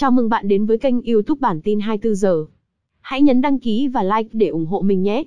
Chào mừng bạn đến với kênh YouTube bản tin 24 giờ. Hãy nhấn đăng ký và like để ủng hộ mình nhé.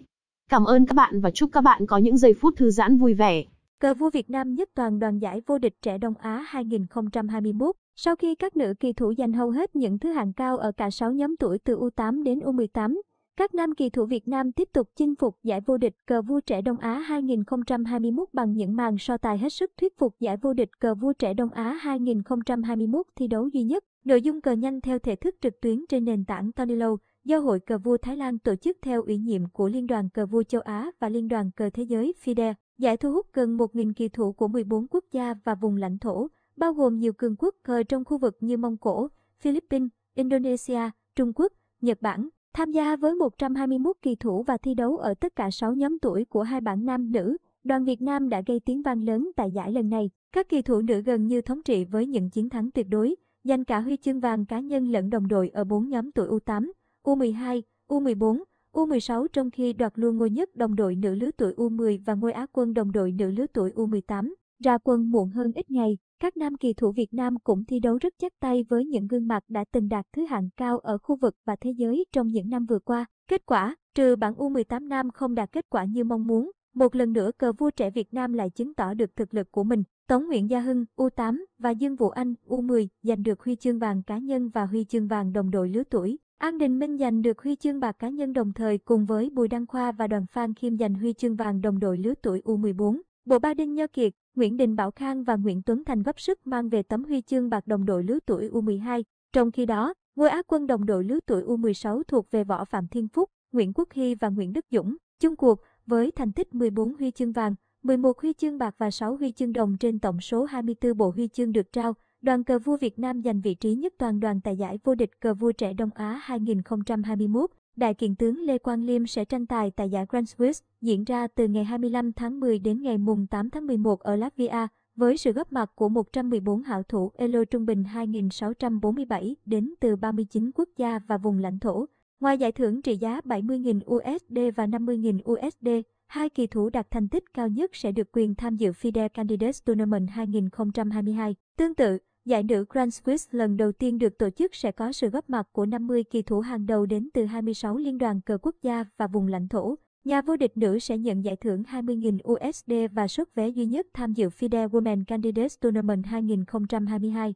Cảm ơn các bạn và chúc các bạn có những giây phút thư giãn vui vẻ. Cờ vua Việt Nam nhất toàn đoàn giải vô địch trẻ Đông Á 2021. Sau khi các nữ kỳ thủ giành hầu hết những thứ hạng cao ở cả 6 nhóm tuổi từ U8 đến U18, các nam kỳ thủ Việt Nam tiếp tục chinh phục giải vô địch cờ vua trẻ Đông Á 2021 bằng những màn so tài hết sức thuyết phục giải vô địch cờ vua trẻ Đông Á 2021 thi đấu duy nhất. Nội dung cờ nhanh theo thể thức trực tuyến trên nền tảng Tonilo do Hội Cờ Vua Thái Lan tổ chức theo ủy nhiệm của Liên đoàn Cờ Vua Châu Á và Liên đoàn Cờ Thế Giới FIDE. Giải thu hút gần 1.000 kỳ thủ của 14 quốc gia và vùng lãnh thổ, bao gồm nhiều cường quốc cờ trong khu vực như Mông Cổ, Philippines, Indonesia, Trung Quốc, Nhật Bản. Tham gia với 121 kỳ thủ và thi đấu ở tất cả 6 nhóm tuổi của hai bảng nam nữ, đoàn Việt Nam đã gây tiếng vang lớn tại giải lần này. Các kỳ thủ nữ gần như thống trị với những chiến thắng tuyệt đối giành cả huy chương vàng cá nhân lẫn đồng đội ở 4 nhóm tuổi U8, U12, U14, U16 trong khi đoạt luôn ngôi nhất đồng đội nữ lứa tuổi U10 và ngôi Á quân đồng đội nữ lứa tuổi U18. Ra quân muộn hơn ít ngày, các nam kỳ thủ Việt Nam cũng thi đấu rất chắc tay với những gương mặt đã từng đạt thứ hạng cao ở khu vực và thế giới trong những năm vừa qua. Kết quả, trừ bảng U18 nam không đạt kết quả như mong muốn, một lần nữa cờ vua trẻ Việt Nam lại chứng tỏ được thực lực của mình. Tống Nguyễn Gia Hưng U8 và Dương Vũ Anh U10 giành được huy chương vàng cá nhân và huy chương vàng đồng đội lứa tuổi. An Đình Minh giành được huy chương bạc cá nhân đồng thời cùng với Bùi Đăng Khoa và Đoàn Phan Khiêm giành huy chương vàng đồng đội lứa tuổi U14. Bộ ba Đinh Nho Kiệt, Nguyễn Đình Bảo Khang và Nguyễn Tuấn Thành góp sức mang về tấm huy chương bạc đồng đội lứa tuổi U12. Trong khi đó, ngôi Á quân đồng đội lứa tuổi U16 thuộc về Võ Phạm Thiên Phúc, Nguyễn Quốc Hy và Nguyễn Đức Dũng. Chung cuộc, với thành tích 14 huy chương vàng, 11 huy chương bạc và 6 huy chương đồng trên tổng số 24 bộ huy chương được trao, đoàn cờ vua Việt Nam giành vị trí nhất toàn đoàn tại giải vô địch cờ vua trẻ Đông Á 2021. Đại kiện tướng Lê Quang Liêm sẽ tranh tài tại giải Grand Swiss diễn ra từ ngày 25 tháng 10 đến ngày 8 tháng 11 ở Latvia với sự góp mặt của 114 hảo thủ Elo trung bình 2.647 đến từ 39 quốc gia và vùng lãnh thổ. Ngoài giải thưởng trị giá 70.000 USD và 50.000 USD, hai kỳ thủ đạt thành tích cao nhất sẽ được quyền tham dự FIDE Candidates Tournament 2022. Tương tự, giải nữ Grand Swiss lần đầu tiên được tổ chức sẽ có sự góp mặt của 50 kỳ thủ hàng đầu đến từ 26 liên đoàn cờ quốc gia và vùng lãnh thổ. Nhà vô địch nữ sẽ nhận giải thưởng 20.000 USD và suất vé duy nhất tham dự FIDE Women Candidates Tournament 2022.